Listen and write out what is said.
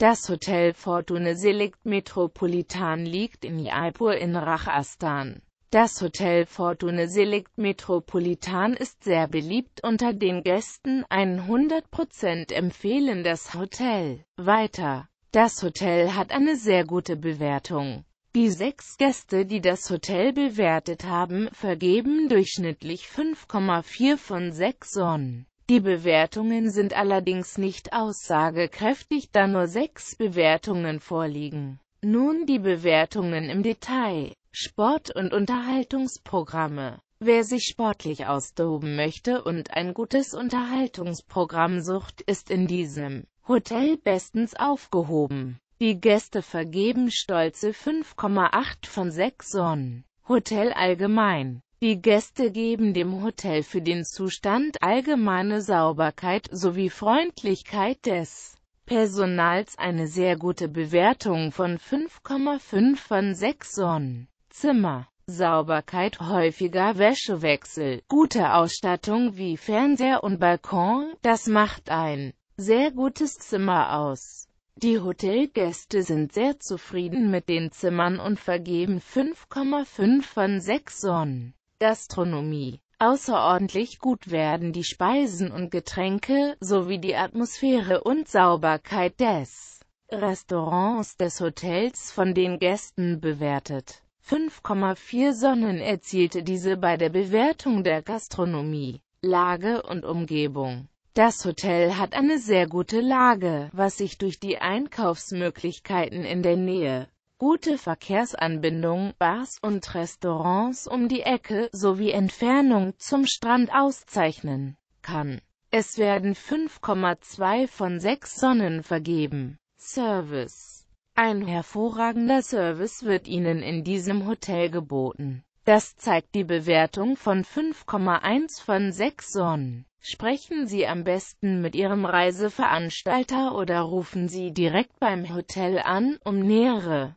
Das Hotel Fortune Select Metropolitan liegt in Jaipur in Rajasthan. Das Hotel Fortune Select Metropolitan ist sehr beliebt unter den Gästen, 100% empfehlen das Hotel. Weiter. Das Hotel hat eine sehr gute Bewertung. Die sechs Gäste, die das Hotel bewertet haben, vergeben durchschnittlich 5,4 von 6 Sonnen. Die Bewertungen sind allerdings nicht aussagekräftig, da nur sechs Bewertungen vorliegen. Nun die Bewertungen im Detail. Sport- und Unterhaltungsprogramme. Wer sich sportlich austoben möchte und ein gutes Unterhaltungsprogramm sucht, ist in diesem Hotel bestens aufgehoben. Die Gäste vergeben stolze 5,8 von 6 Sonnen. Hotel allgemein. Die Gäste geben dem Hotel für den Zustand allgemeine Sauberkeit sowie Freundlichkeit des Personals eine sehr gute Bewertung von 5,5 von 6 Sonnen. Zimmer, Sauberkeit, häufiger Wäschewechsel, gute Ausstattung wie Fernseher und Balkon, das macht ein sehr gutes Zimmer aus. Die Hotelgäste sind sehr zufrieden mit den Zimmern und vergeben 5,5 von 6 Sonnen. Gastronomie. Außerordentlich gut werden die Speisen und Getränke, sowie die Atmosphäre und Sauberkeit des Restaurants des Hotels von den Gästen bewertet. 5,4 Sonnen erzielte diese bei der Bewertung der Gastronomie, Lage und Umgebung. Das Hotel hat eine sehr gute Lage, was sich durch die Einkaufsmöglichkeiten in der Nähe gute Verkehrsanbindung, Bars und Restaurants um die Ecke sowie Entfernung zum Strand auszeichnen kann. Es werden 5,2 von 6 Sonnen vergeben. Service Ein hervorragender Service wird Ihnen in diesem Hotel geboten. Das zeigt die Bewertung von 5,1 von 6 Sonnen. Sprechen Sie am besten mit Ihrem Reiseveranstalter oder rufen Sie direkt beim Hotel an, um nähere